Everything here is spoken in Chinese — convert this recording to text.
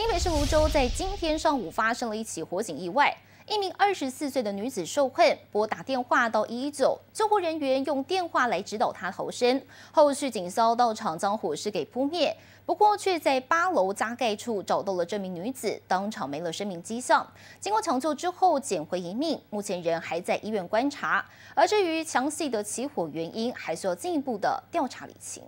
因北市芦洲在今天上午发生了一起火警意外，一名二十四岁的女子受困，拨打电话到一一九，救护人员用电话来指导她逃生。后续警消到场将火势给扑灭，不过却在八楼加盖处找到了这名女子，当场没了生命迹象。经过抢救之后捡回一命，目前人还在医院观察。而至于详细的起火原因，还需要进一步的调查理清。